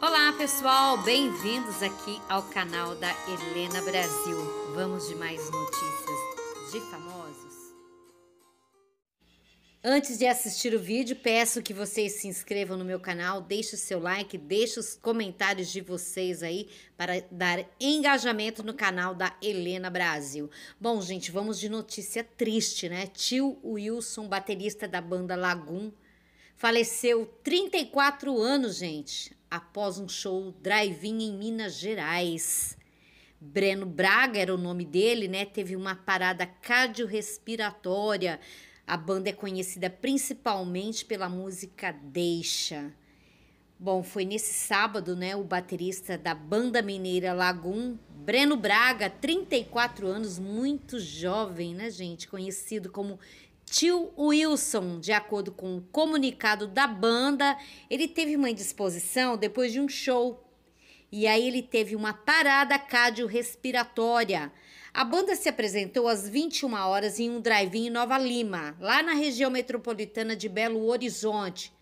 Olá pessoal, bem-vindos aqui ao canal da Helena Brasil. Vamos de mais notícias de famosos. Antes de assistir o vídeo, peço que vocês se inscrevam no meu canal, deixe o seu like, deixe os comentários de vocês aí para dar engajamento no canal da Helena Brasil. Bom, gente, vamos de notícia triste, né? Tio Wilson, baterista da banda Lagoon Faleceu 34 anos, gente, após um show drive-in em Minas Gerais. Breno Braga era o nome dele, né? Teve uma parada cardiorrespiratória. A banda é conhecida principalmente pela música Deixa. Bom, foi nesse sábado, né, o baterista da banda mineira Lagum, Breno Braga, 34 anos, muito jovem, né, gente, conhecido como Tio Wilson, de acordo com o um comunicado da banda, ele teve uma indisposição depois de um show. E aí ele teve uma parada cardiorrespiratória. A banda se apresentou às 21 horas em um drive-in em Nova Lima, lá na região metropolitana de Belo Horizonte.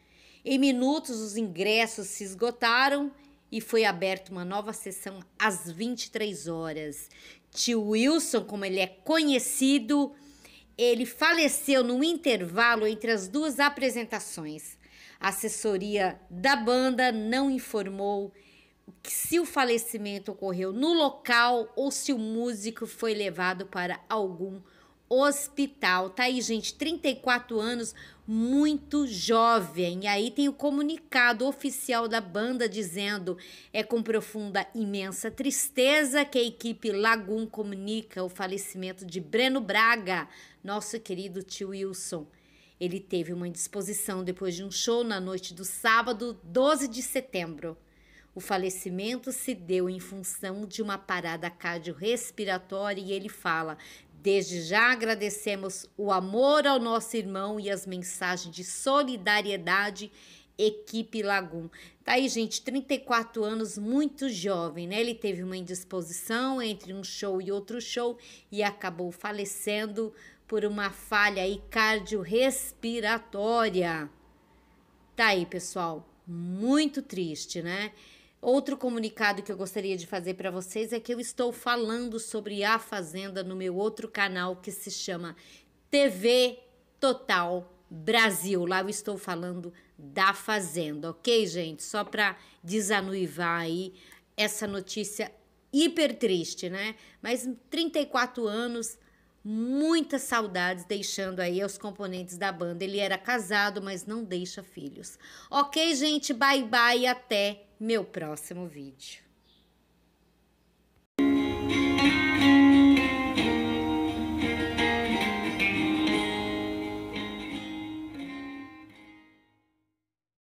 Em minutos, os ingressos se esgotaram e foi aberta uma nova sessão às 23 horas. Tio Wilson, como ele é conhecido, ele faleceu no intervalo entre as duas apresentações. A assessoria da banda não informou se o falecimento ocorreu no local ou se o músico foi levado para algum hospital. Tá aí, gente, 34 anos, muito jovem. E aí tem o comunicado oficial da banda dizendo: é com profunda imensa tristeza que a equipe Lagoon comunica o falecimento de Breno Braga, nosso querido tio Wilson. Ele teve uma indisposição depois de um show na noite do sábado, 12 de setembro. O falecimento se deu em função de uma parada cardiorrespiratória e ele fala: Desde já agradecemos o amor ao nosso irmão e as mensagens de solidariedade, equipe Lagum. Tá aí, gente, 34 anos, muito jovem, né? Ele teve uma indisposição entre um show e outro show e acabou falecendo por uma falha aí cardiorrespiratória. Tá aí, pessoal, muito triste, né? Outro comunicado que eu gostaria de fazer para vocês é que eu estou falando sobre a Fazenda no meu outro canal que se chama TV Total Brasil. Lá eu estou falando da Fazenda, ok, gente? Só para desanuivar aí essa notícia hiper triste, né? Mas 34 anos muitas saudades, deixando aí aos componentes da banda. Ele era casado, mas não deixa filhos. Ok, gente? Bye bye e até meu próximo vídeo.